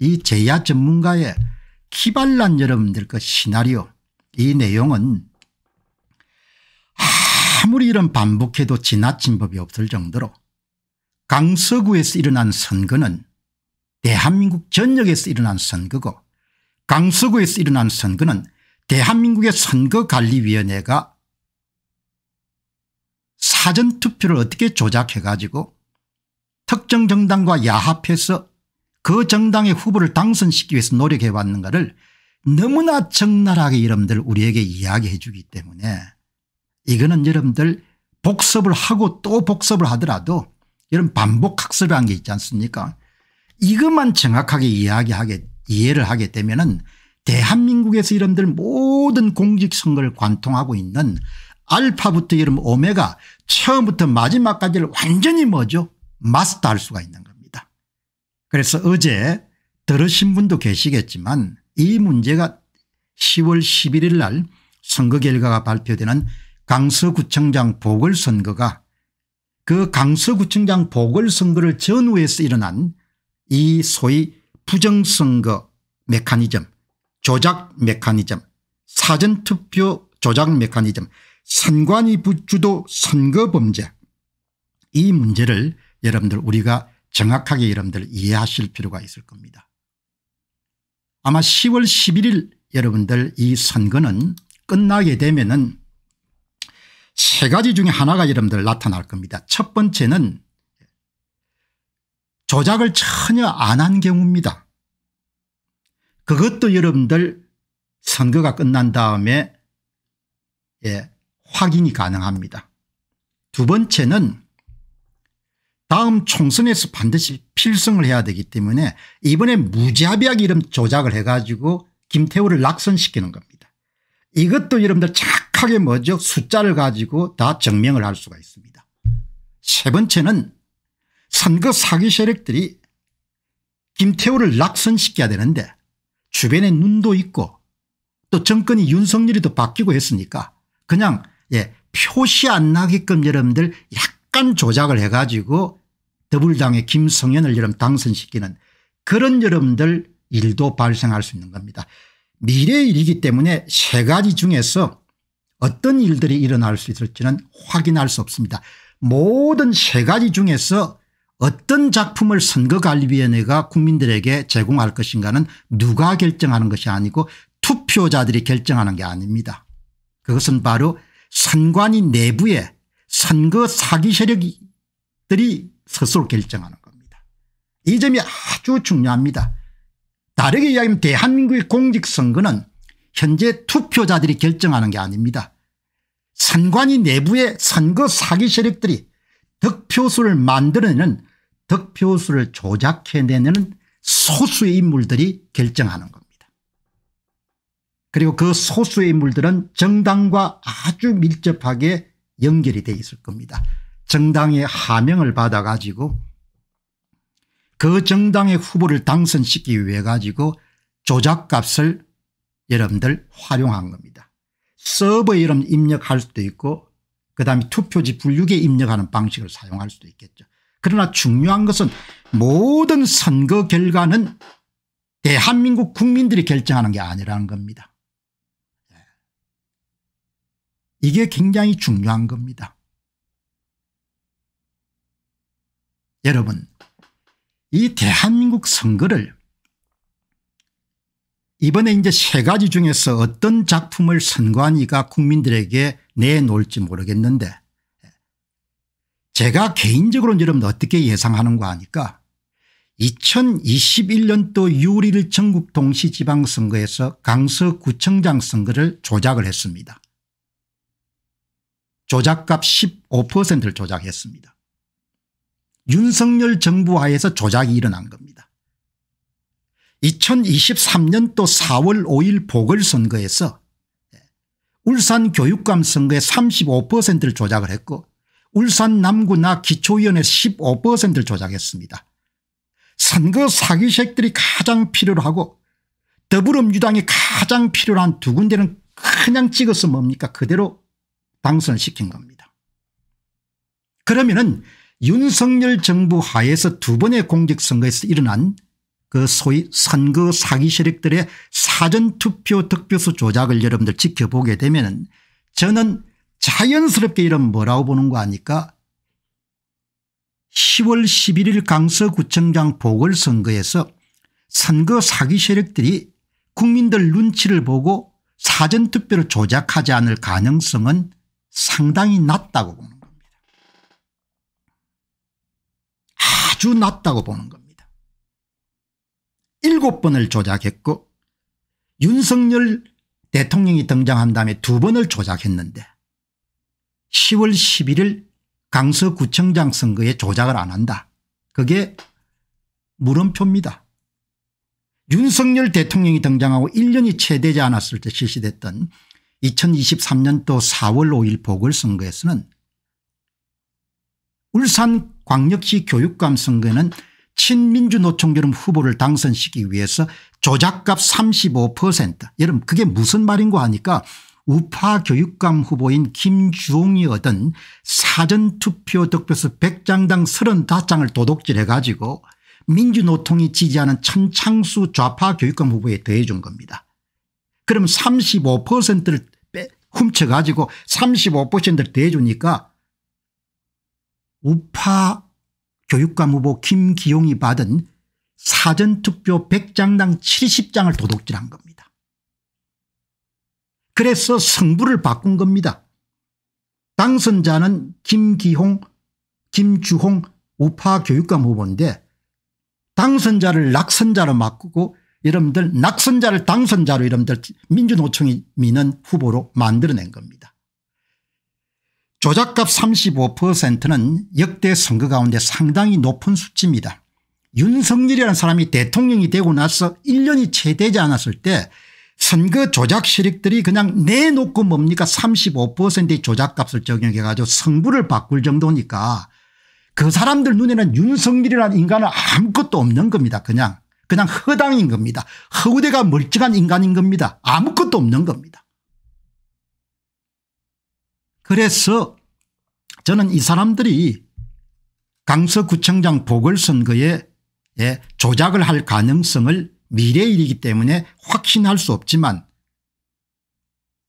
이 제야 전문가의 기발난 여러분들 그 시나리오 이 내용은 아무리 이런 반복해도 지나친 법이 없을 정도로 강서구에서 일어난 선거는 대한민국 전역에서 일어난 선거고 강서구에서 일어난 선거는 대한민국의 선거관리위원회가 사전투표를 어떻게 조작해 가지고 특정 정당과 야합해서 그 정당의 후보를 당선시키기 위해서 노력해 왔는가를 너무나 적나라하게 여러분들 우리에게 이야기해 주기 때문에 이거는 여러분들 복습을 하고 또 복습을 하더라도 이런 반복 학습이라는 게 있지 않습니까 이것만 정확하게 이야기하게 이해를 하게 되면 은 대한민국에서 여러분들 모든 공직선거를 관통하고 있는 알파부터 여름 오메가 처음부터 마지막까지를 완전히 뭐죠 마스터할 수가 있는 그래서 어제 들으신 분도 계시겠지만 이 문제가 10월 11일 날 선거 결과가 발표되는 강서구청장 보궐선거가 그 강서구청장 보궐선거를 전후해서 일어난 이 소위 부정선거 메커니즘 조작 메커니즘 사전투표 조작 메커니즘 선관위 부주도 선거범죄 이 문제를 여러분들 우리가 정확하게 여러분들 이해하실 필요가 있을 겁니다. 아마 10월 11일 여러분들 이 선거는 끝나게 되면은 세 가지 중에 하나가 여러분들 나타날 겁니다. 첫 번째는 조작을 전혀 안 한 경우입니다. 그것도 여러분들 선거가 끝난 다음에 예, 확인이 가능합니다. 두 번째는 다음 총선에서 반드시 필승을 해야 되기 때문에 이번에 무자비하게 이름 조작을 해가지고 김태우를 낙선시키는 겁니다. 이것도 여러분들 착하게 먼저 숫자를 가지고 다 증명을 할 수가 있습니다. 세 번째는 선거 사기 세력들이 김태우를 낙선시켜야 되는데 주변에 눈도 있고 또 정권이 윤석열이 더 바뀌고 했으니까 그냥 예 표시 안 나게끔 여러분들 약간 조작을 해가지고 더불당의 김성현을 여러분 당선시키는 그런 여러분들 일도 발생할 수 있는 겁니다. 미래의 일이기 때문에 세 가지 중에서 어떤 일들이 일어날 수 있을지는 확인할 수 없습니다. 모든 세 가지 중에서 어떤 작품을 선거관리위원회가 국민들에게 제공할 것인가는 누가 결정하는 것이 아니고 투표자들이 결정하는 게 아닙니다. 그것은 바로 선관위 내부에 선거 사기 세력들이 스스로 결정하는 겁니다. 이 점이 아주 중요합니다. 다르게 이야기하면 대한민국의 공직선거는 현재 투표자들이 결정하는 게 아닙니다. 선관위 내부의 선거 사기 세력들이 득표수를 만들어내는 득표수를 조작해내는 소수의 인물들이 결정하는 겁니다. 그리고 그 소수의 인물들은 정당과 아주 밀접하게 연결이 되어 있을 겁니다. 정당의 하명을 받아가지고 그 정당의 후보를 당선시키기 위해 가지고 조작값을 여러분들 활용한 겁니다. 서버 이름 입력할 수도 있고 그다음에 투표지 분류기에 입력하는 방식을 사용할 수도 있겠죠. 그러나 중요한 것은 모든 선거 결과는 대한민국 국민들이 결정하는 게 아니라는 겁니다. 예. 이게 굉장히 중요한 겁니다. 여러분 이 대한민국 선거를 이번에 이제 세 가지 중에서 어떤 작품을 선거한 이가 국민들에게 내놓을지 모르겠는데 제가 개인적으로는 여러분 어떻게 예상하는가 하니까 2021년도 6월 1일 전국 동시지방선거에서 강서구청장 선거를 조작을 했습니다. 조작값 15%를 조작했습니다. 윤석열 정부 하에서 조작이 일어난 겁니다. 2023년도 4월 5일 보궐선거에서 울산 교육감 선거에 35%를 조작을 했고 울산 남구나 기초위원회 15%를 조작했습니다. 선거 사기색들이 가장 필요로 하고 더불어민주당이 가장 필요한 두 군데는 그냥 찍어서 뭡니까 그대로 당선시킨 겁니다. 그러면 은 윤석열 정부 하에서 두 번의 공직선거에서 일어난 그 소위 선거 사기 세력들의 사전투표 득표수 조작을 여러분들 지켜보게 되면 저는 자연스럽게 이런 뭐라고 보는 거 아니까 10월 11일 강서구청장 보궐선거에서 선거 사기 세력들이 국민들 눈치를 보고 사전투표를 조작하지 않을 가능성은 상당히 낮다고 봅니다. 아주 낮다고 보는 겁니다. 일곱 번을 조작했고 윤석열 대통령이 등장한 다음에 두 번을 조작했는데 10월 11일 강서구청장 선거에 조작을 안 한다. 그게 물음표입니다. 윤석열 대통령이 등장하고 1년이 채 되지 않았을 때 실시됐던 2023년도 4월 5일 보궐선거에서는 울산 광역시 교육감 선거는 친민주노총여름 후보를 당선시키기 위해서 조작값 35% 여러분 그게 무슨 말인고 하니까 우파 교육감 후보인 김주홍이 얻은 사전투표 득표수 100장당 35장을 도둑질해 가지고 민주노총이 지지하는 천창수 좌파 교육감 후보에 대해준 겁니다. 그럼 35%를 훔쳐가지고 35%를 대해주니까 우파 교육감 후보 김기용이 받은 사전투표 100장당 70장을 도둑질한 겁니다. 그래서 성부를 바꾼 겁니다. 당선자는 김기홍, 김주홍 우파 교육감 후보인데 당선자를 낙선자로 바꾸고 여러분들 낙선자를 당선자로 여러분들 민주노총이 미는 후보로 만들어낸 겁니다. 조작값 35%는 역대 선거 가운데 상당히 높은 수치입니다. 윤석열이라는 사람이 대통령이 되고 나서 1년이 채 되지 않았을 때 선거 조작 실익들이 그냥 내놓고 뭡니까 35%의 조작값을 적용해 가지고 성부를 바꿀 정도니까 그 사람들 눈에는 윤석열이라는 인간은 아무것도 없는 겁니다. 그냥 그냥 허당인 겁니다. 허우대가 멀쩡한 인간인 겁니다. 아무것도 없는 겁니다. 그래서 저는 이 사람들이 강서구청장 보궐선거에 예, 조작을 할 가능성을 미래일이기 때문에 확신할 수 없지만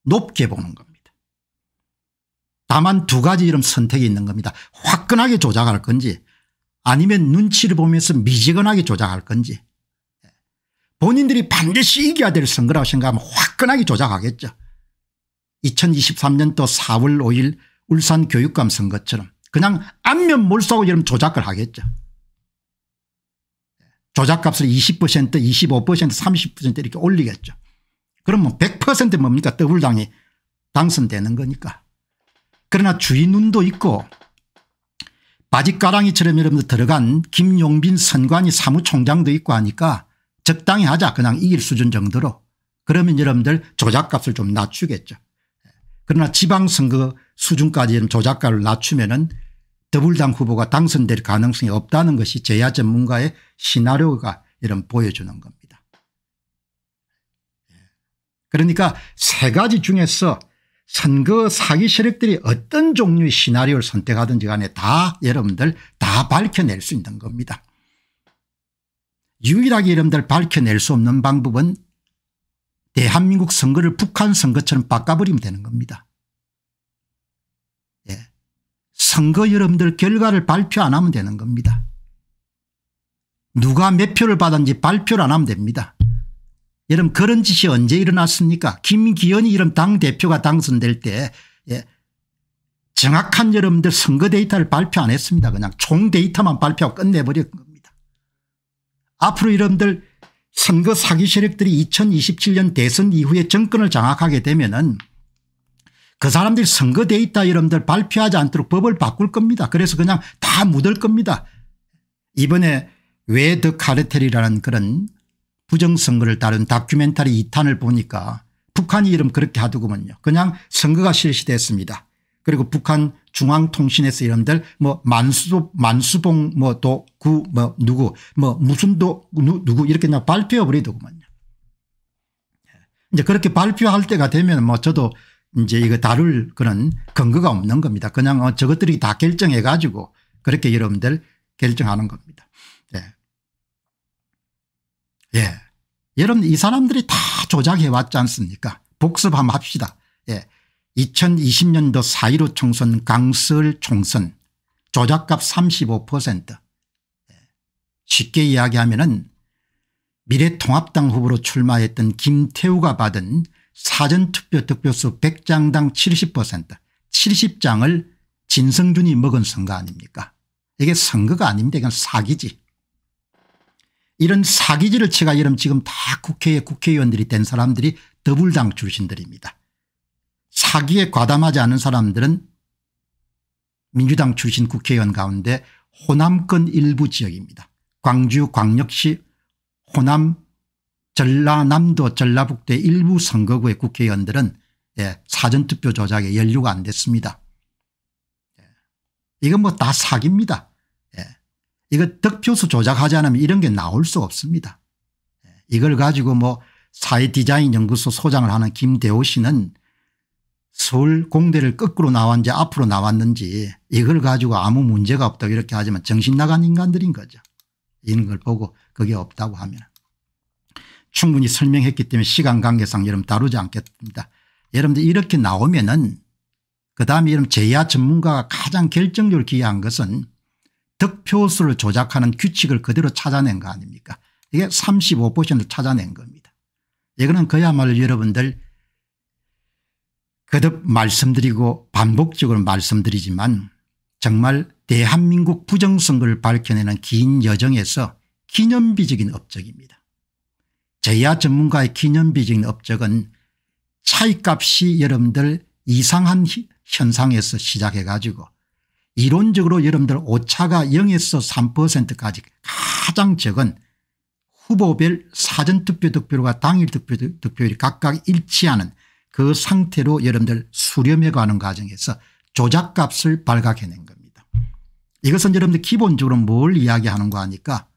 높게 보는 겁니다. 다만 두 가지 이름 선택이 있는 겁니다. 화끈하게 조작할 건지 아니면 눈치를 보면서 미지근하게 조작할 건지 본인들이 반드시 이겨야 될 선거라고 생각하면 화끈하게 조작하겠죠. 2023년도 4월 5일 울산 교육감 선거처럼 그냥 안면 몰수하고 이러면 조작을 하겠죠. 조작값을 20% 25% 30% 이렇게 올리겠죠. 그러면 100% 뭐 뭡니까 더블당이 당선되는 거니까. 그러나 주인 눈도 있고 바짓가랑이처럼 여러분들 들어간 김용빈 선관위 사무총장도 있고 하니까 적당히 하자 그냥 이길 수준 정도로 그러면 여러분들 조작값을 좀 낮추겠죠. 그러나 지방선거 수준까지 조작가를 낮추면은 더불당 후보가 당선될 가능성이 없다는 것이 제야 전문가의 시나리오가 이런 보여주는 겁니다. 예. 그러니까 세 가지 중에서 선거 사기 세력들이 어떤 종류의 시나리오를 선택하든지 간에 다 여러분들 다 밝혀낼 수 있는 겁니다. 유일하게 여러분들 밝혀낼 수 없는 방법은 대한민국 선거를 북한 선거처럼 바꿔버리면 되는 겁니다. 선거 여러분들 결과를 발표 안 하면 되는 겁니다. 누가 몇 표를 받았는지 발표를 안 하면 됩니다. 여러분 그런 짓이 언제 일어났습니까 김기현이 이런 당대표가 당선될 때 예. 정확한 여러분들 선거 데이터를 발표 안 했습니다. 그냥 총 데이터만 발표하고 끝내버린 겁니다. 앞으로 여러분들 선거 사기 세력들이 2027년 대선 이후에 정권을 장악하게 되면 은그 사람들이 선거 돼 있다 여러분들 발표하지 않도록 법을 바꿀 겁니다. 그래서 그냥 다 묻을 겁니다. 이번에 왜더 카르텔이라는 그런 부정선거를 다룬 다큐멘터리 2탄을 보니까 북한이 이름 그렇게 하더구먼요 그냥 선거가 실시됐습니다. 그리고 북한 중앙통신에서 이름들 뭐 만수, 만수봉 뭐 도구 뭐 누구 뭐 무슨 도 누, 누구 이렇게 그냥 발표해 버리더구먼요. 이제 그렇게 발표할 때가 되면 뭐 저도 이제 이거 다룰 그런 근거가 없는 겁니다. 그냥 어, 저것들이 다 결정해 가지고 그렇게 여러분들 결정하는 겁니다. 예. 예. 여러분 이 사람들이 다 조작해 왔지 않습니까 복습 한번 합시다. 예. 2020년도 4.15 총선 강설 총선 조작값 35% 예. 쉽게 이야기하면 은 미래통합당 후보로 출마했던 김태우가 받은 사전투표 득표수 100장당 70% 70장을 진성준이 먹은 선거 아닙니까 이게 선거가 아닙니다. 이건 사기지. 이런 사기지를 제가 여름 지금 다 국회에 국회의원들이 된 사람들이 더불당 출신들입니다. 사기에 과담하지 않은 사람들은 민주당 출신 국회의원 가운데 호남권 일부 지역입니다. 광주 광역시 호남 전라남도 전라북대 일부 선거구의 국회의원들은 예, 사전투표 조작에 연루가 안 됐습니다. 예, 이건 뭐 다 사기입니다. 예, 이거 득표수 조작하지 않으면 이런 게 나올 수 없습니다. 예. 이걸 가지고 뭐 사회디자인 연구소 소장을 하는 김대호 씨는 서울 공대를 거꾸로 나왔는지 앞으로 나왔는지 이걸 가지고 아무 문제가 없다고 이렇게 하지만 정신 나간 인간들인 거죠. 이런 걸 보고 그게 없다고 하면. 충분히 설명했기 때문에 시간 관계상 여러분 다루지 않겠습니다. 여러분들 이렇게 나오면은 그 다음에 여러분 제야 전문가가 가장 결정적으로 기여한 것은 득표수를 조작하는 규칙을 그대로 찾아낸 거 아닙니까 이게 35%를 찾아낸 겁니다. 이거는 그야말로 여러분들 거듭 말씀드리고 반복적으로 말씀드리지만 정말 대한민국 부정선거를 밝혀내는 긴 여정에서 기념비적인 업적입니다. 제야 전문가의 기념비적인 업적은 차이값이 여러분들 이상한 현상에서 시작해 가지고 이론적으로 여러분들 오차가 0에서 3%까지 가장 적은 후보별 사전투표 득표율과 당일 투표 득표율이 각각 일치하는 그 상태로 여러분들 수렴해 가는 과정에서 조작값을 발각해낸 겁니다. 이것은 여러분들 기본적으로 뭘 이야기하는가 하니까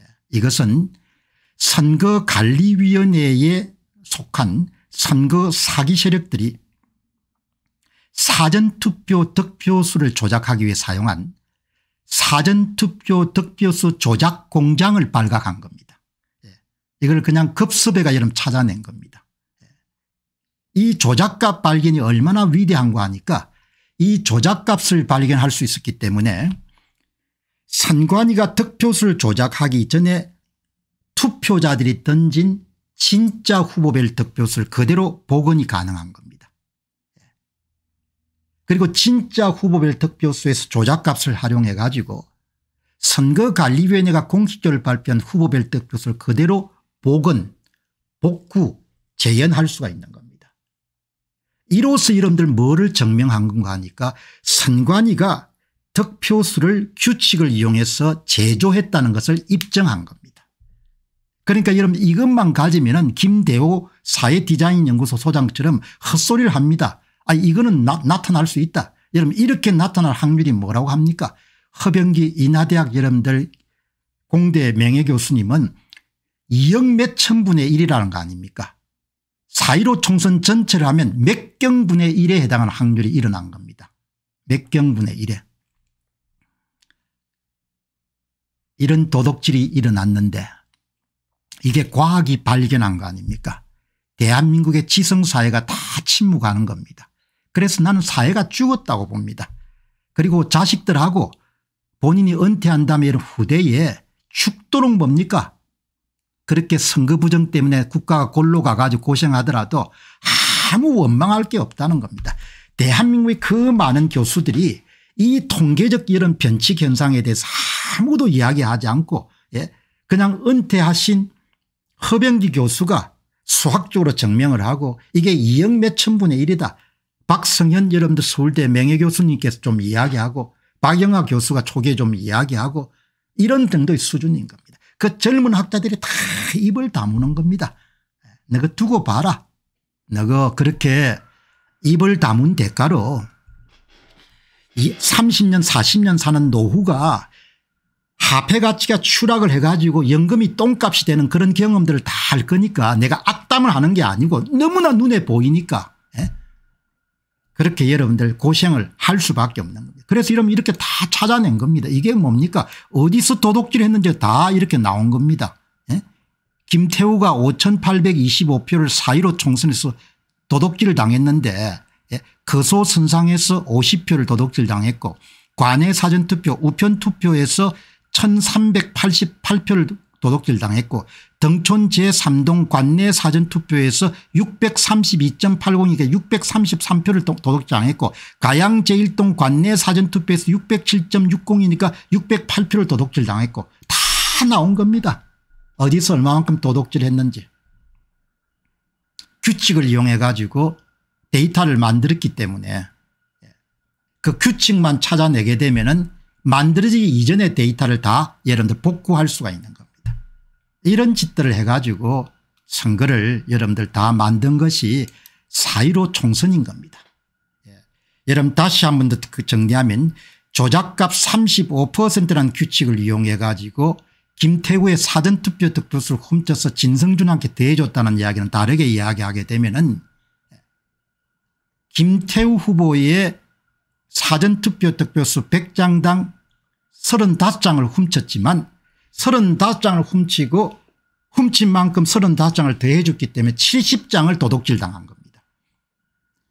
예, 이것은 선거관리위원회에 속한 선거 사기 세력들이 사전투표 득표수를 조작하기 위해 사용한 사전투표 득표수 조작 공장을 발각한 겁니다. 예. 이걸 그냥 급수배가 여름 찾아낸 겁니다. 예. 이 조작값 발견이 얼마나 위대한가 하니까 이 조작값을 발견할 수 있었기 때문에 선관위가 득표수를 조작하기 전에 투표자들이 던진 진짜 후보별 득표수를 그대로 복원이 가능한 겁니다. 그리고 진짜 후보별 득표수에서 조작값을 활용해 가지고 선거관리위원회가 공식적으로 발표한 후보별 득표수를 그대로 복원 복구 재현할 수가 있는 겁니다. 이로써 이름들 뭐를 증명한 건가 하니까 선관위가 득표수를 규칙을 이용해서 제조했다는 것을 입증한 겁니다. 그러니까 여러분 이것만 가지면은 김대호 사회 디자인 연구소 소장처럼 헛소리를 합니다. 아 이거는 나, 나타날 수 있다. 여러분 이렇게 나타날 확률이 뭐라고 합니까? 허병기 인하대학 여러분들 공대 명예교수님은 2억 몇 천분의 1이라는 거 아닙니까? 4.15 총선 전체를 하면 몇 경분의 1에 해당하는 확률이 일어난 겁니다. 몇 경분의 1에. 이런 도덕질이 일어났는데 이게 과학이 발견한 거 아닙니까 대한민국의 지성사회가 다 침묵하는 겁니다. 그래서 나는 사회가 죽었다고 봅니다. 그리고 자식들하고 본인이 은퇴한 다음에 이런 후대에 죽도록 뭡니까 그렇게 선거 부정 때문에 국가가 골로 가가지고 고생하더라도 아무 원망할 게 없다는 겁니다. 대한민국의 그 많은 교수들이 이 통계적 이런 변칙 현상에 대해서 아무도 이야기하지 않고 예? 그냥 은퇴하신 허병기 교수가 수학적으로 증명을 하고 이게 2억 몇천분의 1이다. 박성현 여러분들 서울대 명예교수님께서 좀 이야기하고 박영하 교수가 초기에 좀 이야기하고 이런 정도의 수준인 겁니다. 그 젊은 학자들이 다 입을 다무는 겁니다. 너가 두고 봐라. 너가 그렇게 입을 다문 대가로 30년 40년 사는 노후가 화폐 가치가 추락을 해가지고 연금이 똥값이 되는 그런 경험들을 다 할 거니까 내가 악담을 하는 게 아니고 너무나 눈에 보이니까 예? 그렇게 여러분들 고생을 할 수밖에 없는 겁니다. 그래서 이러면 이렇게 다 찾아낸 겁니다. 이게 뭡니까 어디서 도둑질 했는지 다 이렇게 나온 겁니다. 예? 김태우가 5825표를 사1로 총선에서 도둑질을 당했는데 예? 거소선상에서 50표를 도둑질 당했고 관외 사전투표 우편투표에서 1388표를 도둑질 당했고 등촌 제3동 관내 사전투표에서 632.80이니까 633표를 도둑질 당했고 가양 제1동 관내 사전투표에서 607.60이니까 608표를 도둑질 당했고 다 나온 겁니다. 어디서 얼마만큼 도둑질 했는지. 규칙을 이용해 가지고 데이터를 만들었기 때문에 그 규칙만 찾아내게 되면 은 만들어지기 이전의 데이터를 다 여러분들 복구할 수가 있는 겁니다. 이런 짓들을 해가지고 선거를 여러분들 다 만든 것이 4이로 총선인 겁니다. 예. 여러분 다시 한 번 더 정리하면 조작값 35%라는 규칙을 이용해 가지고 김태우의 사전투표 득표수를 훔쳐서 진성준한테 대해줬다는 이야기는 다르게 이야기하게 되면 은 김태우 후보의 사전투표 득표수 100장당 35장을 훔쳤지만 35장을 훔치고 훔친 만큼 35장을 더해줬기 때문에 70장을 도둑질 당한 겁니다.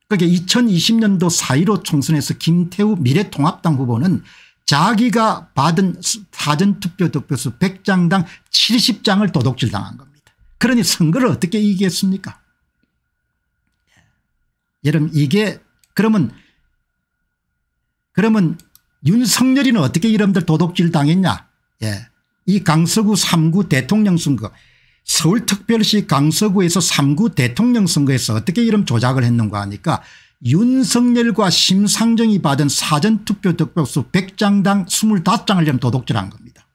그게 2020년도 4.15 총선에서 김태우 미래통합당 후보는 자기가 받은 사전투표 득표수 100장당 70장을 도둑질 당한 겁니다. 그러니 선거를 어떻게 이기겠습니까 여러분 이게 그러면 그러면 윤석열이는 어떻게 이름들 도둑질 당했냐. 예. 이 강서구 3구 대통령 선거 서울특별시 강서구에서 3구 대통령 선거에서 어떻게 이름 조작을 했는가 하니까 윤석열과 심상정이 받은 사전투표 득표수 100장당 25장을 좀 도둑질한 겁니다.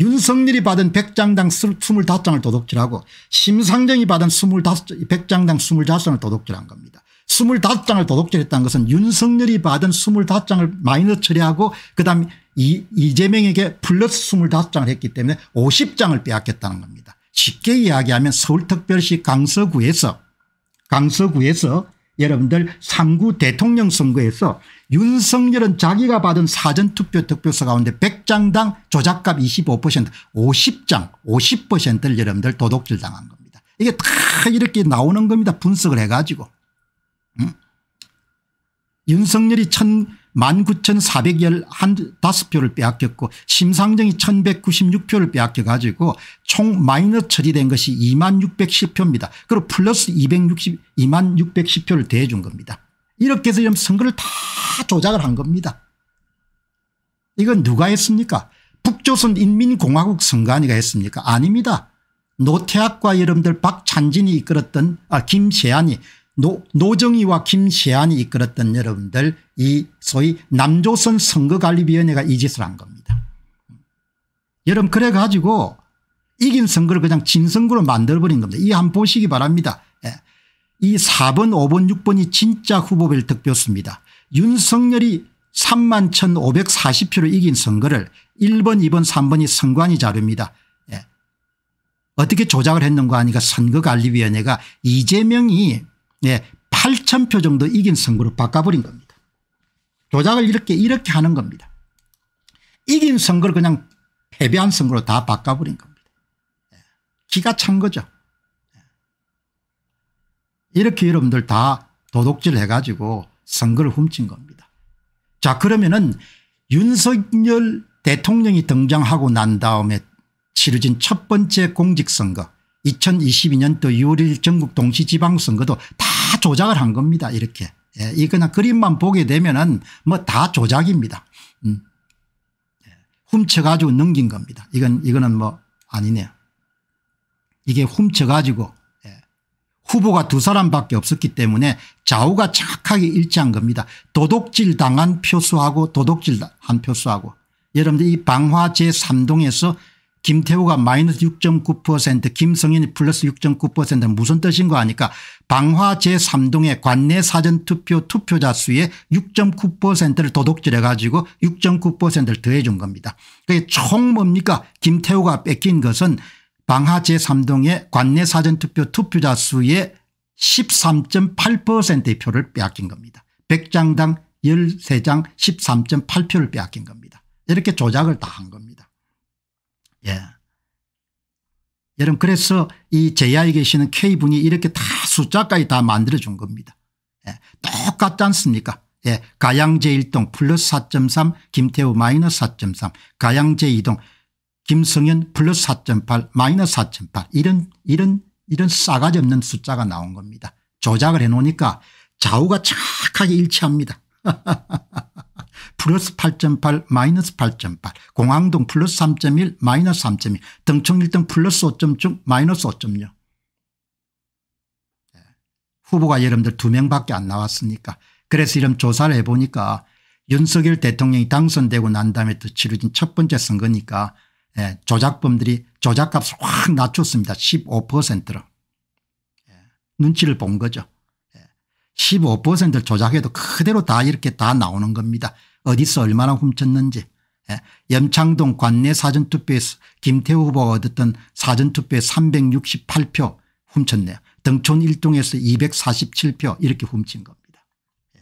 윤석열이 받은 100장당 25장을 도둑질하고 심상정이 받은 25, 100장당 25장을 도둑질한 겁니다. 25장을 도덕질했다는 것은 윤석열이 받은 25장을 마이너스 처리하고 그다음 에 이재명에게 플러스 25장을 했기 때문에 50장을 빼앗겼다는 겁니다. 쉽게 이야기하면 서울특별시 강서구에서 강서구에서 여러분들 3구 대통령 선거에서 윤석열은 자기가 받은 사전투표 득표서 가운데 100장당 조작값 25% 50장 50%를 여러분들 도둑질 당한 겁니다. 이게 다 이렇게 나오는 겁니다. 분석을 해가지고. 음? 윤석열이 19,415표를 빼앗겼고 심상정이 1,196표를 빼앗겨 가지고 총마이너 처리된 것이 2만 610표입니다. 그리고 플러스 260, 2 610표를 대해준 겁니다. 이렇게 해서 지금 선거를 다 조작을 한 겁니다. 이건 누가 했습니까 북조선 인민공화국 선관위가 했습니까 아닙니다. 노태학과 여러분들 박찬진이 이끌었던 아 김세환이 노, 노정희와 김시안이 이끌었던 여러분들 이 소위 남조선 선거관리위원회가 이 짓을 한 겁니다. 여러분 그래 가지고 이긴 선거를 그냥 진선거로 만들어버린 겁니다. 이한 보시기 바랍니다. 예. 이 4번 5번 6번이 진짜 후보별 득표수입니다. 윤석열이 3만 1540표로 이긴 선거를 1번 2번 3번이 선관위 자료입니다. 예. 어떻게 조작을 했는가 하니까 선거관리위원회가 이재명이 예, 8천 표 정도 이긴 선거로 바꿔버린 겁니다. 조작을 이렇게 이렇게 하는 겁니다. 이긴 선거를 그냥 패배한 선거로 다 바꿔버린 겁니다. 예, 기가 찬 거죠. 예. 이렇게 여러분들 다 도둑질 해가지고 선거를 훔친 겁니다. 자 그러면은 윤석열 대통령이 등장하고 난 다음에 치러진 첫 번째 공직선거 2022년도 6월 1일 전국 동시지방선거도 다다 조작을 한 겁니다. 이렇게. 예, 이거나 그림만 보게 되면은 뭐 다 조작입니다. 음. 예, 훔쳐가지고 넘긴 겁니다. 이건, 이거는 뭐 아니네요. 이게 훔쳐가지고 예. 후보가 두 사람밖에 없었기 때문에 좌우가 정확하게 일치한 겁니다. 도덕질 당한 표수하고 도덕질한 표수하고 여러분들 이 방화 제3동에서 김태우가 마이너스 6.9% 김성현이 플러스 6.9%는 무슨 뜻인 가하니까 방화 제3동의 관내 사전투표 투표자 수의 6.9%를 도둑질해 가지고 6.9%를 더해 준 겁니다. 그게 총 뭡니까 김태우가 뺏긴 것은 방화 제3동의 관내 사전투표 투표자 수의 13.8%의 표를 빼앗긴 겁니다. 100장당 13장 13.8표를 빼앗긴 겁니다. 이렇게 조작을 다 한 겁니다. 예. 여러분 그래서 이 제야에 계시는 K분이 이렇게 다 숫자까지 다 만들어준 겁니다. 예. 똑같지 않습니까 예. 가양제 1동 플러스 4.3 김태우 마이너스 4.3 가양제 2동 김성현 플러스 4.8 마이너스 4.8 이런 이런 이런 싸가지 없는 숫자가 나온 겁니다. 조작을 해놓으니까 좌우가 정하게 일치합니다. 플러스 8.8 마이너스 8.8 공항동 플러스 3.1 마이너스 3 1 등촌 일등 플러스 5.6 마이너스 5.6 예. 후보가 여러분들 두 명밖에 안 나왔으니까 그래서 이런 조사를 해보니까 윤석열 대통령이 당선되고 난 다음에 또 치러진 첫 번째 선거니까 예, 조작범들이 조작값을 확 낮췄습니다. 15%로. 예, 눈치를 본 거죠. 예, 15%를 조작해도 그대로 다 이렇게 다 나오는 겁니다. 어디서 얼마나 훔쳤는지 예. 염창동 관내 사전투표에서 김태우 후보가 얻었던 사전투표에 368표 훔쳤네요. 등촌 1동에서 247표 이렇게 훔친 겁니다. 예.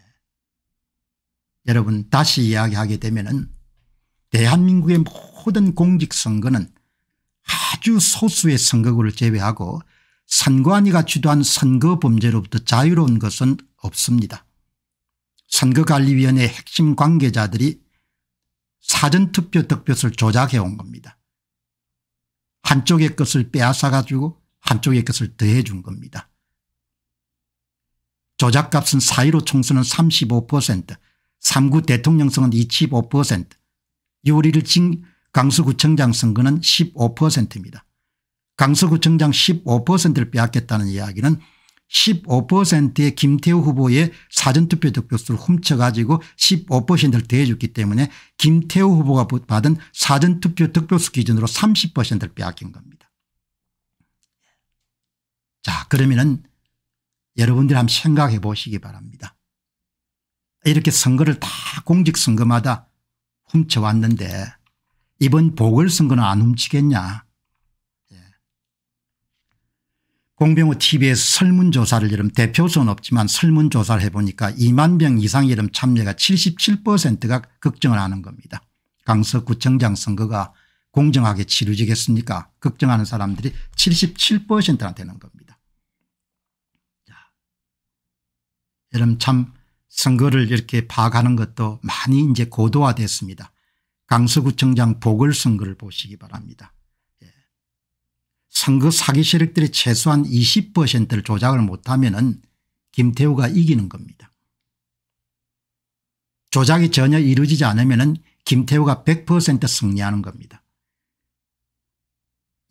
여러분 다시 이야기하게 되면 은 대한민국의 모든 공직선거는 아주 소수의 선거구를 제외하고 선관위가 주도한 선거 범죄로부터 자유로운 것은 없습니다. 선거관리위원회 핵심 관계자들이 사전투표 득표수를 조작해 온 겁니다. 한쪽의 것을 빼앗아 가지고 한쪽의 것을 더해 준 겁니다. 조작값은 4.15 총선은 35% 3구 대통령선은 25% 6월 1일 강서구청장 선거는 15%입니다. 강서구청장 15%를 빼앗겠다는 이야기는 15%의 김태우 후보의 사전투표 득표수를 훔쳐가지고 15%를 대해줬기 때문에 김태우 후보가 받은 사전투표 득표수 기준으로 30%를 빼앗긴 겁니다. 자 그러면은 여러분들 한번 생각해 보시기 바랍니다. 이렇게 선거를 다 공직선거마다 훔쳐왔는데 이번 보궐선거는 안 훔치겠냐 공병호 tv의 설문조사를 여름 대표수는 없지만 설문조사를 해보니까 2만 명 이상 여름 참여가 77%가 걱정을 하는 겁니다. 강서구청장 선거가 공정하게 치루지겠습니까 걱정하는 사람들이 77%나 되는 겁니다. 자, 여러분 참 선거를 이렇게 파악하는 것도 많이 이제 고도화됐습니다. 강서구청장 보궐선거를 보시기 바랍니다. 선거 사기 세력들이 최소한 20%를 조작을 못하면 은 김태우가 이기는 겁니다. 조작이 전혀 이루어지지 않으면 은 김태우가 100% 승리하는 겁니다.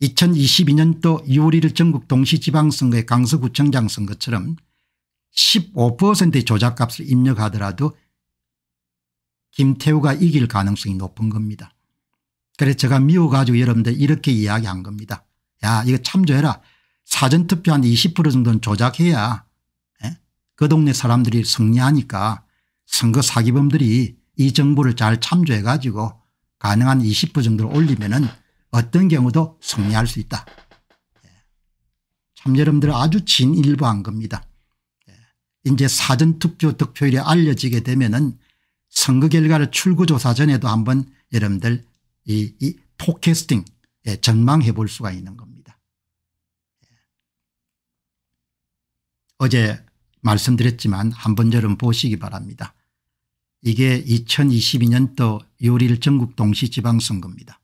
2022년도 6월 1일 전국 동시지방선거의 강서구청장 선거처럼 15%의 조작값을 입력하더라도 김태우가 이길 가능성이 높은 겁니다. 그래서 제가 미워가지고 여러분들 이렇게 이야기한 겁니다. 야 이거 참조해라. 사전투표 한 20% 정도는 조작해야 에? 예? 그 동네 사람들이 승리하니까 선거 사기범들이 이 정보를 잘 참조해 가지고 가능한 20% 정도를 올리면 은 어떤 경우도 승리할 수 있다. 예. 참 여러분들 아주 진일보한 겁니다. 예. 이제 사전투표 득표율이 알려지게 되면 은 선거 결과를 출구조사 전에도 한번 여러분들 이, 이 포캐스팅 예, 전망해 볼 수가 있는 겁니다. 예. 어제 말씀드렸지만 한 번쯤 보시기 바랍니다. 이게 2022년도 6월 전국 동시지방선거입니다.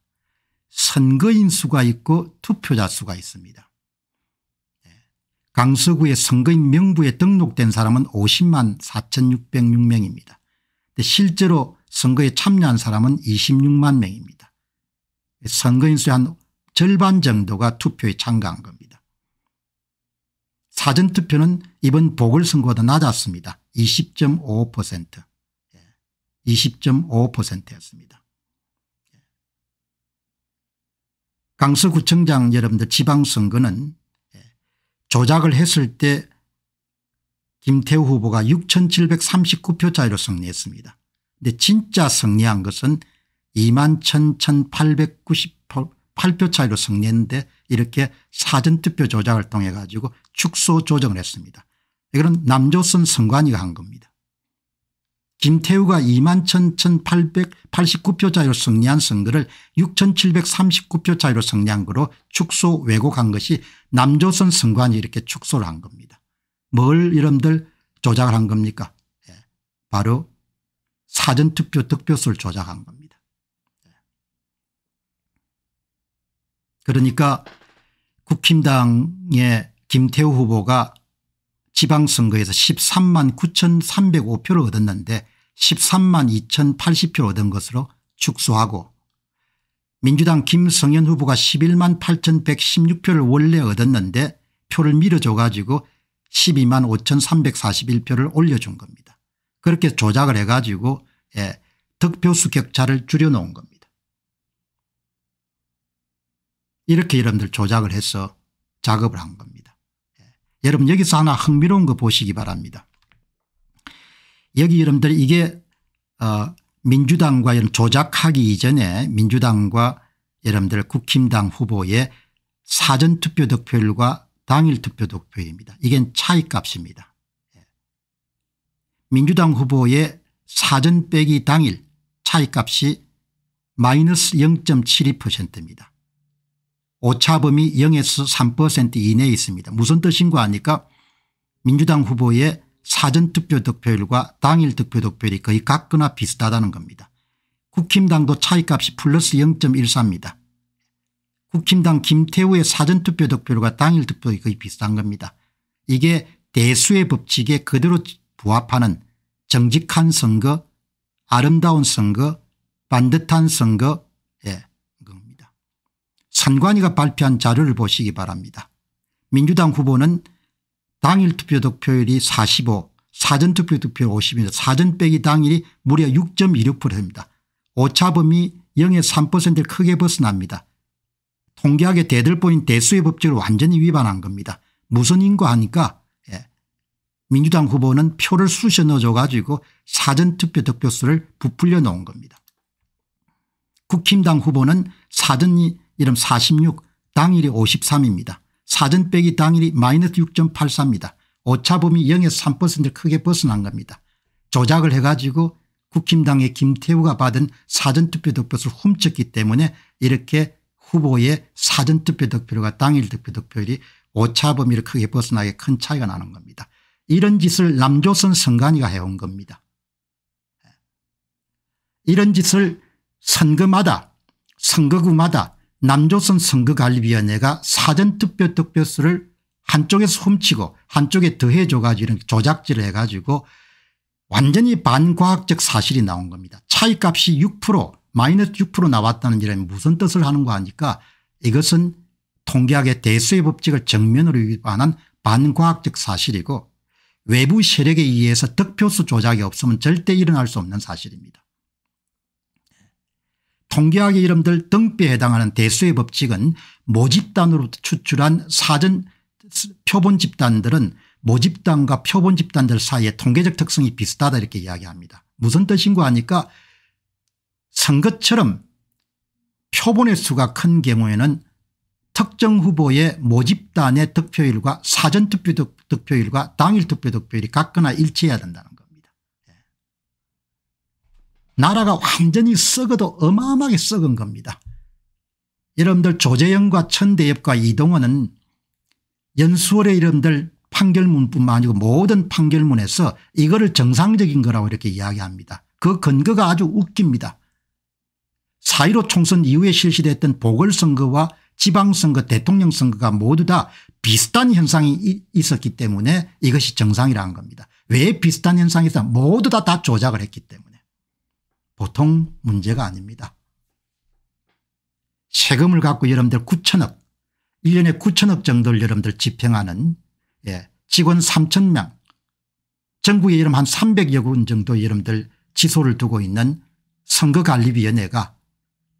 선거인 수가 있고 투표자 수가 있습니다. 예. 강서구의 선거인 명부에 등록된 사람은 50만 4606명입니다. 실제로 선거에 참여한 사람은 26만 명입니다. 선거인수의 한 절반 정도가 투표에 참가한 겁니다. 사전투표는 이번 보궐선거보다 낮았습니다. 20.5% 20.5%였습니다. 예. 예. 강서구청장 여러분들 지방선거는 예, 조작을 했을 때 김태우 후보가 6739표 차이로 승리했습니다. 근데 진짜 승리한 것은 2만 11,898표 차이로 승리했는데 이렇게 사전투표 조작을 통해 가지고 축소 조정을 했습니다. 이거는 남조선 선관위가 한 겁니다. 김태우가 2만 11,889표 차이로 승리한 선거를 6,739표 차이로 승리한 거로 축소 왜곡한 것이 남조선 선관위 이렇게 축소를 한 겁니다. 뭘 이름들 조작을 한 겁니까? 예, 바로 사전투표 득표수를 조작한 겁니다. 그러니까 국힘당의 김태우 후보가 지방선거에서 13만 9,305표를 얻었는데 13만 2,080표를 얻은 것으로 축소하고 민주당 김성현 후보가 11만 8,116표를 원래 얻었는데 표를 밀어줘 가지고 12만 5,341표를 올려준 겁니다. 그렇게 조작을 해가지고 예, 득표수 격차를 줄여놓은 겁니다. 이렇게 여러분들 조작을 해서 작업을 한 겁니다. 예. 여러분 여기서 하나 흥미로운 거 보시기 바랍니다. 여기 여러분들 이게 어 민주당과 조작하기 이전에 민주당과 여러분들 국힘당 후보의 사전투표 득표율과 당일투표 득표율입니다. 이게 차이값입니다. 예. 민주당 후보의 사전 빼기 당일 차이값이 마이너스 0.72%입니다. 오차범위 0에서 3% 이내에 있습니다. 무슨 뜻인가 하니까 민주당 후보의 사전투표 득표율과 당일 득표 득표율이 거의 같거나 비슷하다는 겁니다. 국힘당도 차이값이 플러스 0.14입니다. 국힘당 김태우의 사전투표 득표율과 당일 득표율이 거의 비슷한 겁니다. 이게 대수의 법칙에 그대로 부합하는 정직한 선거 아름다운 선거 반듯한 선거 선관위가 발표한 자료를 보시기 바랍니다. 민주당 후보는 당일 투표 득표율이 45 사전투표 득표 율 50입니다. 사전 빼기 당일이 무려 6.26%입니다. 오차범위 0 3%를 크게 벗어납니다. 통계학의 대들보인 대수의 법칙을 완전히 위반한 겁니다. 무슨 인과하니까 예. 민주당 후보는 표를 쑤셔 넣어줘 가지고 사전투표 득표수를 부풀려 놓은 겁니다. 국힘당 후보는 사전이 이름 46 당일이 53입니다. 사전 빼기 당일이 마이너스 6.84입니다. 오차범위 0에서 3% 크게 벗어난 겁니다. 조작을 해가지고 국힘당의 김태우가 받은 사전투표 득표수를 훔쳤기 때문에 이렇게 후보의 사전투표 득표율과 당일 투표 득표율이 오차범위를 크게 벗어나게 큰 차이가 나는 겁니다. 이런 짓을 남조선 선관위가 해온 겁니다. 이런 짓을 선거마다 선거구마다 남조선 선거관리위원회가 사전투표 득표수를 한쪽에서 훔치고 한쪽에 더해줘 가지고 이런 조작질을 해 가지고 완전히 반과학적 사실이 나온 겁니다. 차이값이 6% 마이너스 6% 나왔다는 이라 무슨 뜻을 하는가 하니까 이것은 통계학의 대수의 법칙을 정면으로 위반한 반과학적 사실이고 외부 세력에 의해서 득표수 조작이 없으면 절대 일어날 수 없는 사실입니다. 통계학의 이름들 등뼈에 해당하는 대수의 법칙은 모집단으로 추출한 사전 표본 집단들은 모집단과 표본 집단들 사이의 통계적 특성이 비슷하다 이렇게 이야기합니다. 무슨 뜻인고 하니까 선거처럼 표본의 수가 큰 경우에는 특정 후보의 모집단의 득표율과 사전 투표 득표율과 당일 투표 득표율이 같거나 일치해야 된다는 나라가 완전히 썩어도 어마어마하게 썩은 겁니다. 여러분들 조재영과 천대엽과 이동원은 연수월의 이름들 판결문뿐만 아니고 모든 판결문에서 이거를 정상적인 거라고 이렇게 이야기합니다. 그 근거가 아주 웃깁니다. 4.15 총선 이후에 실시됐던 보궐선거와 지방선거 대통령선거가 모두 다 비슷한 현상이 있었기 때문에 이것이 정상이라는 겁니다. 왜 비슷한 현상이 있 모두 다, 다 조작을 했기 때문에. 보통 문제가 아닙니다. 세금을 갖고 여러분들 9천억 1년에 9천억 정도를 여러분들 집행하는 예, 직원 3천 명 전국에 여러분 한 300여 군 정도 여러분들 지소를 두고 있는 선거관리위원회가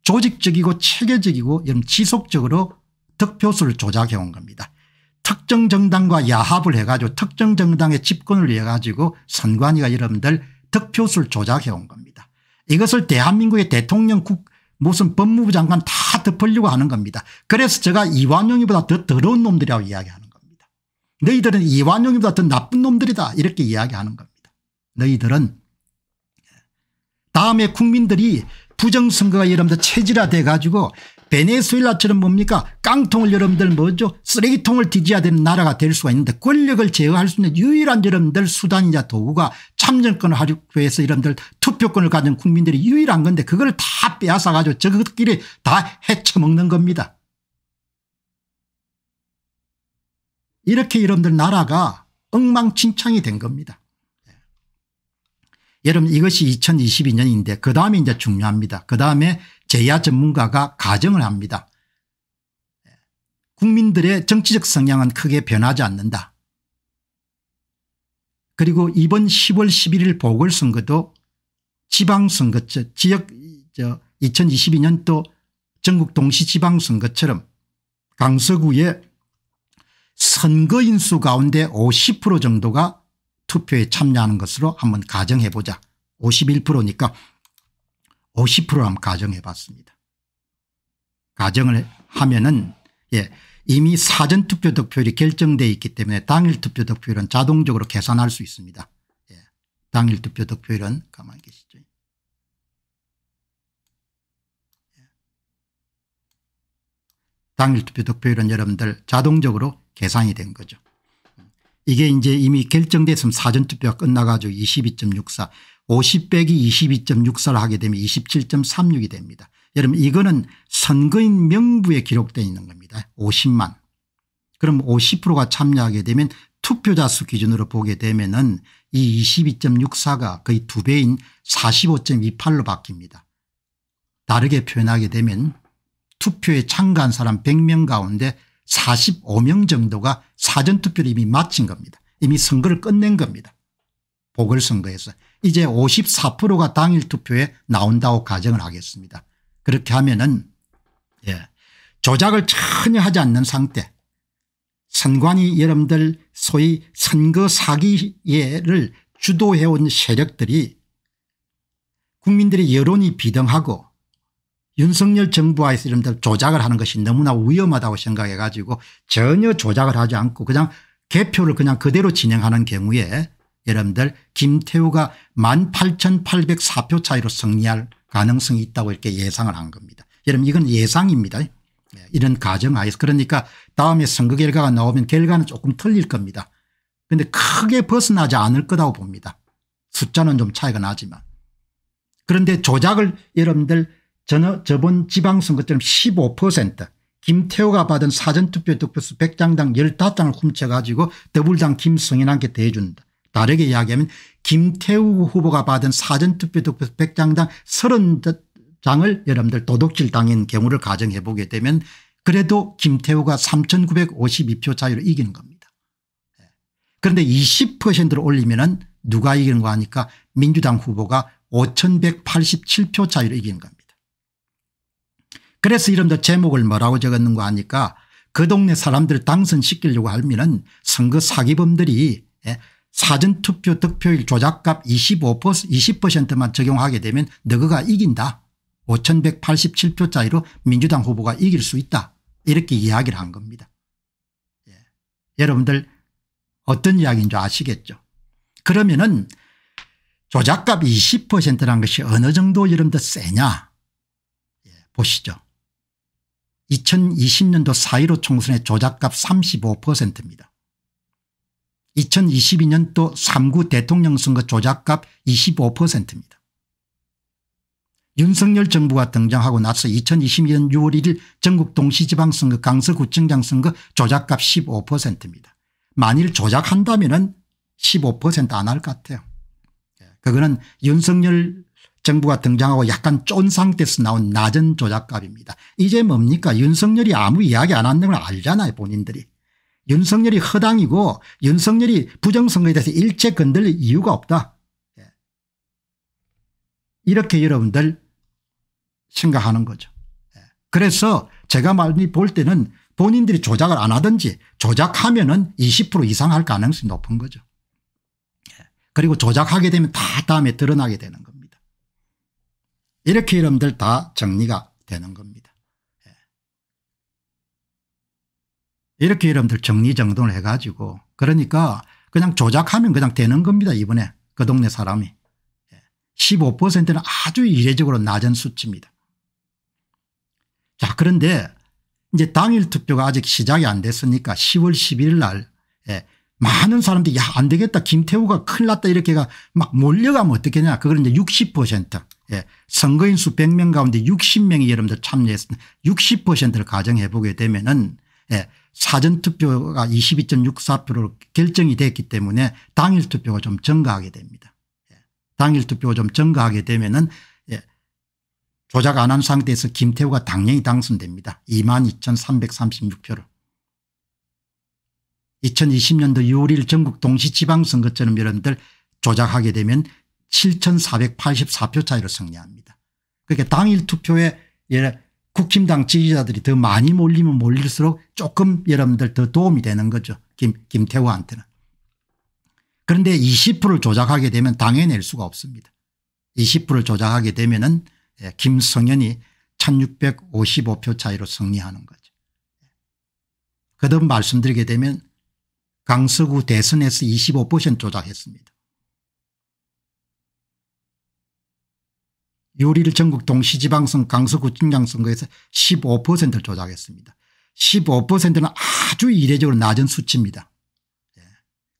조직적이고 체계적이고 여러분 지속적으로 득표수를 조작해 온 겁니다. 특정 정당과 야합을 해가지고 특정 정당의 집권을 위해 가지고 선관위가 여러분들 득표수를 조작해 온 겁니다. 이것을 대한민국의 대통령 국 무슨 법무부 장관 다 덮으려고 하는 겁니다. 그래서 제가 이완용이보다 더 더러운 놈들이라고 이야기하는 겁니다. 너희들은 이완용이보다 더 나쁜 놈들이다 이렇게 이야기하는 겁니다. 너희들은 다음에 국민들이 부정선거가 여러분들 체질화돼 가지고 베네수엘라처럼 뭡니까 깡통을 여러분들 뭐죠 쓰레기통을 뒤져야 되는 나라가 될 수가 있는데 권력을 제어할 수 있는 유일한 여러분들 수단이자 도구가 참정권을 하려고 해서 여러분들 투표권을 가진 국민들이 유일한 건데 그걸 다 빼앗아 가지고 저것끼리 다 헤쳐먹는 겁니다. 이렇게 여러분들 나라가 엉망진창이 된 겁니다. 여러분 이것이 2022년인데 그 다음에 이제 중요합니다. 그 다음에 재야 전문가가 가정을 합니다. 국민들의 정치적 성향은 크게 변하지 않는다. 그리고 이번 10월 11일 보궐선거도 지방선거 지역 2 0 2 2년또 전국 동시지방선거처럼 강서구의 선거인수 가운데 50% 정도가 투표에 참여하는 것으로 한번 가정해보자. 51%니까 50% 한번 가정해 봤습니다. 가정을 하면은 예 이미 사전투표 득표율이 결정되어 있기 때문에 당일 투표 득표율은 자동적으로 계산할 수 있습니다. 예. 당일 투표 득표율은 가만히 계시죠. 예. 당일 투표 득표율은 여러분들 자동적으로 계산이 된 거죠. 이게 이제 이미 결정됐으면 사전투표가 끝나가지고 22.64 50 빼기 22.64를 하게 되면 27.36이 됩니다. 여러분 이거는 선거인 명부에 기록되어 있는 겁니다. 50만. 그럼 50%가 참여하게 되면 투표자 수 기준으로 보게 되면 은이 22.64가 거의 두 배인 45.28로 바뀝니다. 다르게 표현하게 되면 투표에 참가한 사람 100명 가운데 45명 정도가 사전투표를 이미 마친 겁니다. 이미 선거를 끝낸 겁니다. 보궐선거에서. 이제 54%가 당일 투표에 나온다고 가정을 하겠습니다. 그렇게 하면은 예, 조작을 전혀 하지 않는 상태 선관위 여러분들 소위 선거 사기를 주도해온 세력들이 국민들의 여론이 비등하고 윤석열 정부와에서 이름들 조작을 하는 것이 너무나 위험하다고 생각해 가지고 전혀 조작을 하지 않고 그냥 개표를 그냥 그대로 진행하는 경우에 여러분들 김태우가 18,804표 차이로 승리할 가능성이 있다고 이렇게 예상을 한 겁니다. 여러분 이건 예상입니다. 네, 이런 가정하에서 그러니까 다음에 선거 결과가 나오면 결과는 조금 틀릴 겁니다. 그런데 크게 벗어나지 않을 거라고 봅니다. 숫자는 좀 차이가 나지만. 그런데 조작을 여러분들 저번 지방선거처럼 15% 김태호가 받은 사전투표 득표수 100장당 15장을 훔쳐가지고 더불당 김성인한테 대준다. 다르게 이야기하면 김태우 후보가 받은 사전투표 득표수장당 30장을 여러분들 도둑질 당인 경우를 가정해 보게 되면 그래도 김태우가 3952표 차이로 이기는 겁니다. 예. 그런데 20%를 올리면 누가 이기는 거 하니까 민주당 후보가 5187표 차이로 이기는 겁니다. 그래서 이름도 제목을 뭐라고 적었는 거 아니까 그 동네 사람들을 당선시키려고 하면 은 선거 사기범들이 예, 사전투표 득표율 조작값 25%만 적용하게 되면 너그가 이긴다. 5187표 짜리로 민주당 후보가 이길 수 있다. 이렇게 이야기를 한 겁니다. 예. 여러분들 어떤 이야기인 줄 아시겠죠 그러면 은 조작값 20%라는 것이 어느 정도 여러분들 세냐 예. 보시죠. 2020년도 4.15 총선의 조작값 35%입니다. 2022년도 3구 대통령 선거 조작값 25%입니다. 윤석열 정부가 등장하고 나서 2022년 6월 1일 전국 동시지방선거 강서구청장 선거 조작값 15%입니다. 만일 조작한다면 은15%안 할 것 같아요. 예, 그거는 윤석열 정부가 등장하고 약간 쫀 상태에서 나온 낮은 조작값입니다. 이제 뭡니까 윤석열이 아무 이야기 안 하는 걸 알잖아요 본인들이. 윤석열이 허당이고 윤석열이 부정선거에 대해서 일체 건들릴 이유가 없다. 예. 이렇게 여러분들 생각하는 거죠. 예. 그래서 제가 많이 볼 때는 본인들이 조작을 안 하든지 조작하면 은20% 이상 할 가능성이 높은 거죠. 예. 그리고 조작하게 되면 다 다음에 드러나게 되는 겁니다. 이렇게 여러분들 다 정리가 되는 겁니다. 이렇게 여러분들 정리정돈을 해가지고 그러니까 그냥 조작하면 그냥 되는 겁니다 이번에 그 동네 사람이 15%는 예. 아주 이례적으로 낮은 수치입니다. 자 그런데 이제 당일 투표가 아직 시작이 안 됐으니까 10월 11일 날 예, 많은 사람들이 야 안 되겠다 김태우가 큰일 났다 이렇게막 몰려가면 어떻겠냐 그걸 이제 60% 예, 선거인 수 100명 가운데 60명이 여러분들 참여했습니다. 60%를 가정해 보게 되면은 예, 사전투표가 22.64표로 결정이 됐기 때문에 당일투표가 좀 증가하게 됩니다. 예. 당일투표가 좀 증가하게 되면 은 예, 조작 안 한 상태에서 김태우가 당연히 당선됩니다. 22,336표로. 2020년도 6월 1일 전국 동시지방선거처럼 여러분들 조작하게 되면 7,484표 차이로 승리합니다. 그러니까 당일 투표에 예, 국힘당 지지자들이 더 많이 몰리면 몰릴수록 조금 여러분들 더 도움이 되는 거죠. 김, 김태호한테는. 그런데 20%를 조작하게 되면 당해낼 수가 없습니다. 20%를 조작하게 되면은 예, 김성현이 1655표 차이로 승리하는 거죠. 그다음 말씀드리게 되면 강서구 대선에서 25% 조작했습니다. 유리를 전국 동시지방선 강서구청량 선거에서 15%를 조작했습니다. 15%는 아주 이례적으로 낮은 수치입니다. 예.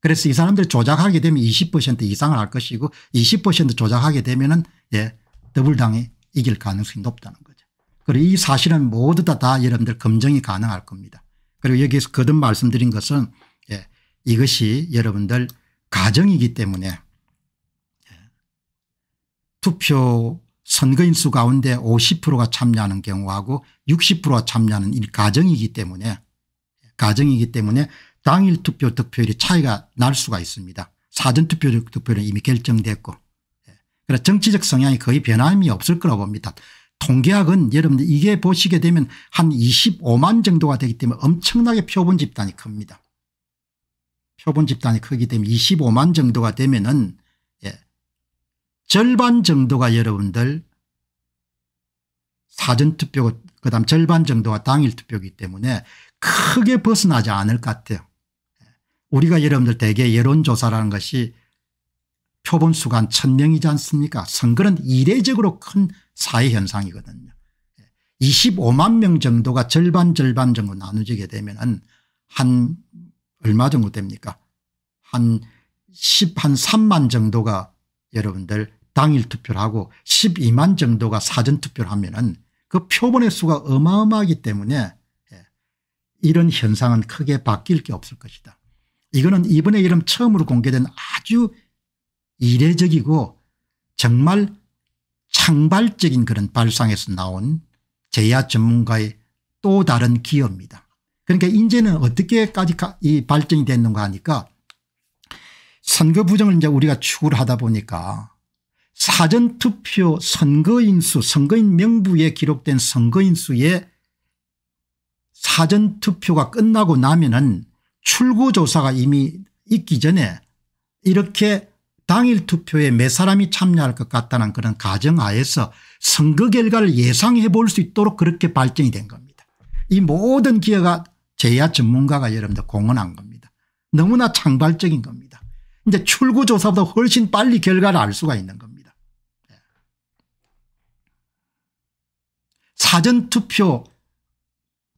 그래서 이 사람들이 조작하게 되면 20% 이상을 할 것이고 20% 조작하게 되면은 예, 더블당이 이길 가능성이 높다는 거죠. 그리고 이 사실은 모두 다, 다 여러분들 검증이 가능할 겁니다. 그리고 여기에서 거듭 말씀드린 것은 예, 이것이 여러분들 가정이기 때문에 예, 투표 선거인수 가운데 50%가 참여하는 경우하고 60%가 참여하는 가정이기 때문에 가정이기 때문에 당일 투표 득표율이 차이가 날 수가 있습니다. 사전투표 득표율은 이미 결정됐고 예. 그래서 정치적 성향이 거의 변함이 없을 거라고 봅니다. 통계학은 여러분들 이게 보시게 되면 한 25만 정도가 되기 때문에 엄청나게 표본 집단이 큽니다. 표본 집단이 크기 때문에 25만 정도가 되면은 절반 정도가 여러분들 사전투표고 그다음 절반 정도가 당일투표기 때문에 크게 벗어나지 않을 것 같아요. 우리가 여러분들 대개 여론조사라는 것이 표본수가 한 1000명이지 않습니까 선거는 이례적으로 큰 사회현상이거든요. 25만 명 정도가 절반 절반 정도 나누지게 되면 한 얼마 정도 됩니까 한 10, 한 3만 정도가 여러분들 당일 투표를 하고 12만 정도가 사전투표를 하면 은그 표본의 수가 어마어마하기 때문에 예, 이런 현상은 크게 바뀔 게 없을 것이다. 이거는 이번에 이름 처음으로 공개된 아주 이례적이고 정말 창발적인 그런 발상에서 나온 제야 전문가의 또 다른 기여입니다. 그러니까 인제는 어떻게까지 이 발전이 됐는가 하니까 선거 부정을 이제 우리가 추구를 하다 보니까 사전투표 선거인수 선거인 명부에 기록된 선거인수의 사전투표가 끝나고 나면 은 출구조사가 이미 있기 전에 이렇게 당일 투표에 몇 사람이 참여할 것 같다는 그런 가정하에서 선거 결과를 예상해 볼 수 있도록 그렇게 발전이 된 겁니다. 이 모든 기여가 제야 전문가가 여러분들 공헌한 겁니다. 너무나 창발적인 겁니다. 이제 출구조사보다 훨씬 빨리 결과를 알 수가 있는 겁니다. 사전투표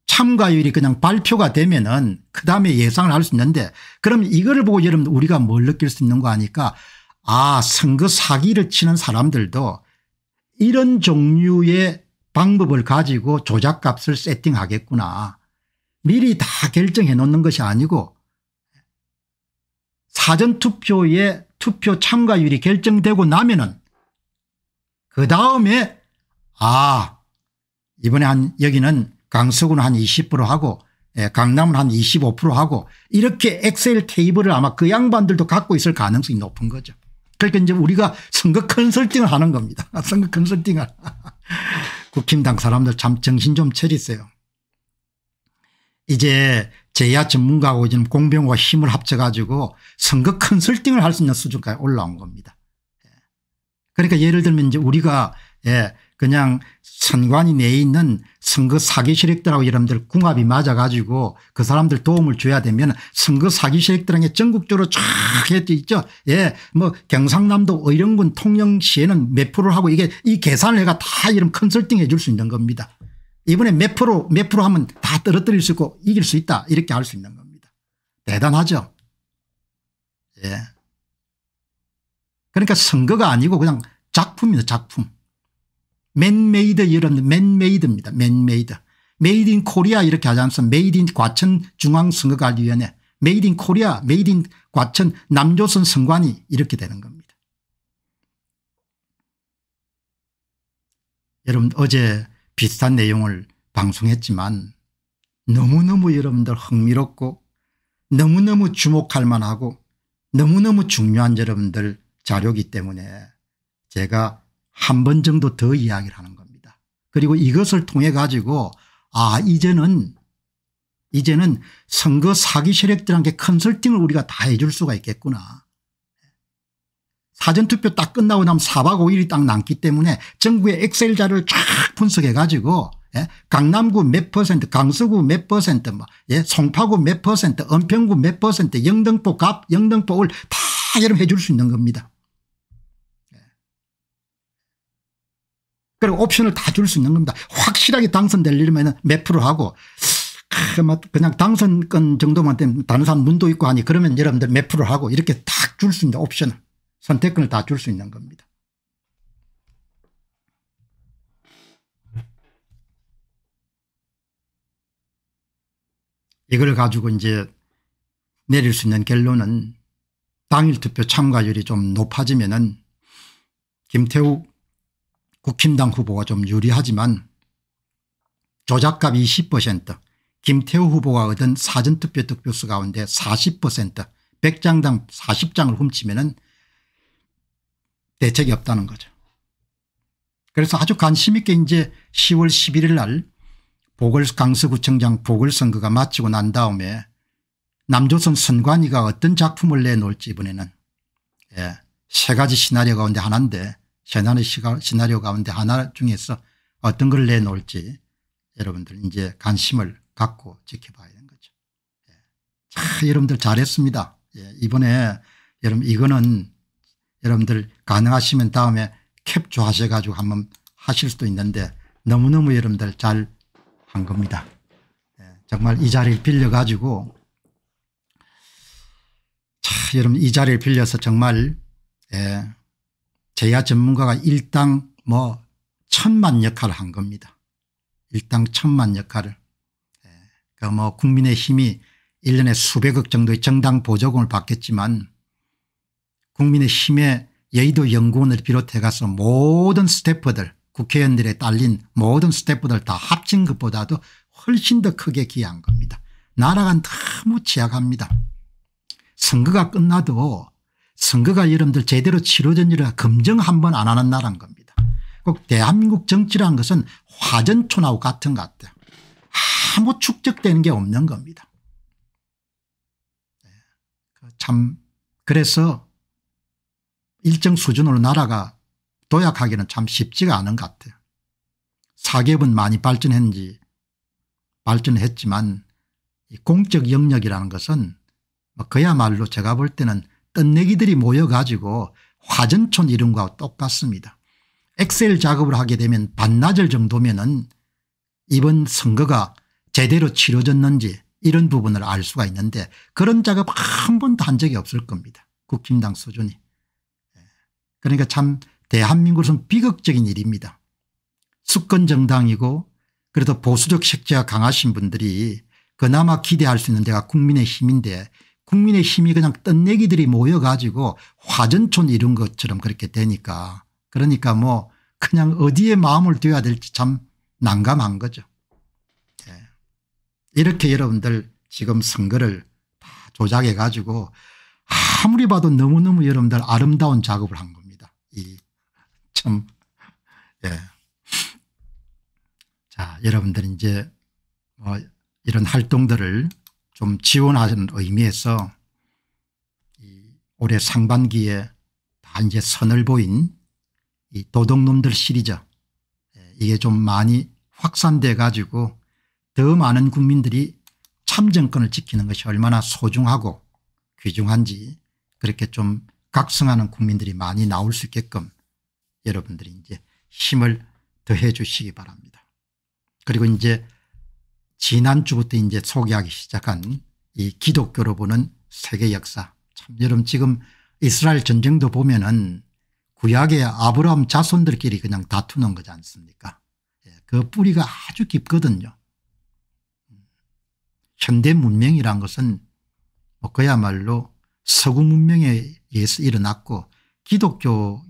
참가율이 그냥 발표가 되면은 그 다음에 예상을 할 수 있는데 그럼 이거를 보고 여러분 우리가 뭘 느낄 수 있는 거 아니까 아 선거 사기를 치는 사람들도 이런 종류의 방법을 가지고 조작값을 세팅하겠구나. 미리 다 결정해 놓는 것이 아니고 사전투표에 투표 참가율이 결정되고 나면은 그 다음에 아 이번에 한 여기는 강서구는 한 20% 하고 예, 강남은 한 25% 하고 이렇게 엑셀 테이블을 아마 그 양반들도 갖고 있을 가능성이 높은 거죠. 그러니까 이제 우리가 선거 컨설팅을 하는 겁니다. 선거 컨설팅을. 국힘당 사람들 참 정신 좀 차리세요. 이제 제야 전문가하고 지금 공병과 힘을 합쳐가지고 선거 컨설팅을 할 수 있는 수준까지 올라온 겁니다. 예. 그러니까 예를 들면 이제 우리가 예, 그냥 선관위 내에 있는 선거 사기 세력들하고 여러분들 궁합이 맞아 가지고 그 사람들 도움을 줘야 되면 선거 사기 세력들은 전국적으로 쫙 해져 있죠. 예. 뭐 경상남도 의령군 통영시에는 몇 프로 하고 이게 이 계산을 해가 다 이런 컨설팅 해줄 수 있는 겁니다. 이번에 몇 프로 몇 프로 하면 다 떨어뜨릴 수 있고 이길 수 있다 이렇게 할 수 있는 겁니다. 대단하죠. 예. 그러니까 선거가 아니고 그냥 작품이에요 작품. 맨메이드 여러분들 맨메이드입니다. 맨메이드. 메이드 인 코리아 이렇게 하지 않습니까 메이드 인 과천 중앙선거관리위원회 메이드 인 코리아 메이드 인 과천 남조선 선관위 이렇게 되는 겁니다. 여러분 어제 비슷한 내용을 방송했지만 너무너무 여러분들 흥미롭고 너무너무 주목할 만하고 너무너무 중요한 여러분들 자료기 이 때문에 제가 한번 정도 더 이야기를 하는 겁니다. 그리고 이것을 통해 가지고 아 이제는 이제는 선거 사기 세력들한테 컨설팅을 우리가 다 해줄 수가 있겠구나. 사전투표 딱 끝나고 나면 4박 5일이 딱 남기 때문에 정부의 엑셀 자료를 쫙 분석해 가지고 예? 강남구 몇 퍼센트 강서구 몇 퍼센트 뭐, 예? 송파구 몇 퍼센트 은평구 몇 퍼센트 영등포 갑 영등포 을 다 여러분 해줄 수 있는 겁니다. 그리고 옵션을 다 줄 수 있는 겁니다. 확실하게 당선되려면 매 프로 하고 뭐, 그냥 당선권 정도만 되면 다른 사람 문도 있고 하니 그러면 여러분들 매 프로 하고 이렇게 딱줄수 있는 옵션을 선택권을 다 줄 수 있는 겁니다. 이걸 가지고 이제 내릴 수 있는 결론은 당일 투표 참가율이 좀 높아지면은 김태우 국힘당 후보가 좀 유리하지만 조작값 20% 김태우 후보가 얻은 사전투표 득표수 가운데 40% 100장당 40장을 훔치면 은 대책이 없다는 거죠. 그래서 아주 관심 있게 이제 10월 11일 날 보궐 강서구청장 보궐선거가 마치고 난 다음에 남조선 선관위가 어떤 작품을 내놓을지 이번에는 예, 세 가지 시나리오 가운데 하나인데 현안의 시나리오 가운데 하나 중에서 어떤 걸 내놓을지 여러분들 이제 관심을 갖고 지켜봐야 되는 거죠. 예. 자, 여러분들 잘했습니다. 예. 이번에 여러분 이거는 여러분들 가능하시면 다음에 캡처하셔 가지고 한번 하실 수도 있는데 너무너무 여러분들 잘 한 겁니다. 예. 정말 이 자리를 빌려 가지고 자, 여러분 이 자리를 빌려서 정말 예, 제야 전문가가 일당 뭐 천만 역할을 한 겁니다. 일당 천만 역할을. 예. 그뭐 국민의 힘이 1년에 수백억 정도의 정당 보조금을 받겠지만 국민의 힘의 여의도 연구원을 비롯해 가서 모든 스태프들 국회의원들에 딸린 모든 스태프들 다 합친 것보다도 훨씬 더 크게 기여한 겁니다. 나라가 너무 취약합니다. 선거가 끝나도 선거가 여러분들 제대로 치러졌느라 검증 한번 안 하는 나라인 겁니다. 꼭 대한민국 정치라는 것은 화전초나와 같은 것 같아요. 아무 축적되는 게 없는 겁니다. 네. 그 참 그래서 일정 수준으로 나라가 도약하기는 참 쉽지가 않은 것 같아요. 사기업은 많이 발전했는지 발전했지만 공적 영역이라는 것은 뭐 그야말로 제가 볼 때는 떤내기들이 모여가지고 화전촌 이름과 똑같습니다. 엑셀 작업을 하게 되면 반나절 정도면 은 이번 선거가 제대로 치러졌는지 이런 부분을 알 수가 있는데 그런 작업 한 번도 한 적이 없을 겁니다. 국힘당 수준이. 예. 그러니까 참 대한민국은 비극적인 일입니다. 수권 정당이고 그래도 보수적 색채가 강하신 분들이 그나마 기대할 수 있는 데가 국민의 힘인데 국민의 힘이 그냥 뜬내기들이 모여가지고 화전촌 이룬 것처럼 그렇게 되니까 그러니까 뭐 그냥 어디에 마음을 둬야 될지 참 난감한 거죠. 네. 이렇게 여러분들 지금 선거를 다 조작해 가지고 아무리 봐도 너무너무 여러분들 아름다운 작업을 한 겁니다. 이참 예. 자 여러분들 이제 뭐 이런 활동들을 좀 지원하는 의미에서 올해 상반기에 다 이제 선을 보인 이 도둑놈들 시리즈 예, 이게 좀 많이 확산돼 가지고 더 많은 국민들이 참정권을 지키는 것이 얼마나 소중하고 귀중한지 그렇게 좀 각성하는 국민들이 많이 나올 수 있게끔 여러분들이 이제 힘을 더해 주시기 바랍니다. 그리고 이제 지난주부터 이제 소개하기 시작한 이 기독교로 보는 세계 역사 참 여러분 지금 이스라엘 전쟁도 보면은 구약의 아브라함 자손들끼리 그냥 다투는 거지 않습니까 예, 그 뿌리가 아주 깊거든요. 현대 문명이란 것은 뭐 그야말로 서구 문명에 의해서 일어났고 기독교의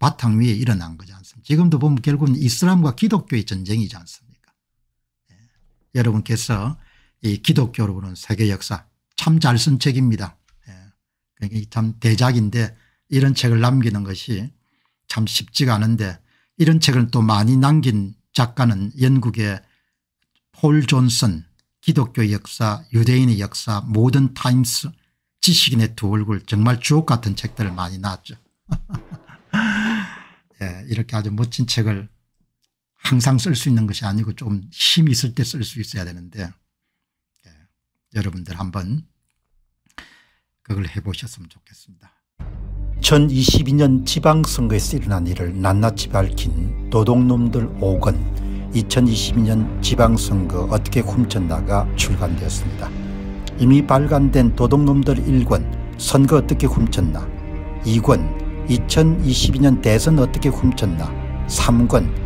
바탕 위에 일어난 거지 않습니까 지금도 보면 결국은 이슬람과 기독교의 전쟁이지 않습니까 여러분께서 이 기독교로 보는 세계 역사 참 잘 쓴 책입니다. 예. 참 대작인데 이런 책을 남기는 것이 참 쉽지가 않은데 이런 책을 또 많이 남긴 작가는 영국의 폴 존슨 기독교 역사 유대인의 역사 모든 타임스 지식인의 두 얼굴 정말 주옥 같은 책들을 많이 나왔죠. 예, 이렇게 아주 멋진 책을 항상 쓸 수 있는 것이 아니고 좀 힘이 있을 때 쓸 수 있어야 되는데 네. 여러분들 한번 그걸 해보셨으면 좋겠습니다. 2022년 지방선거에서 일어난 일을 낱낱이 밝힌 도둑놈들 5권 2022년 지방선거 어떻게 훔쳤나가 출간되었습니다. 이미 발간된 도둑놈들 1권 선거 어떻게 훔쳤나 2권 2022년 대선 어떻게 훔쳤나 3권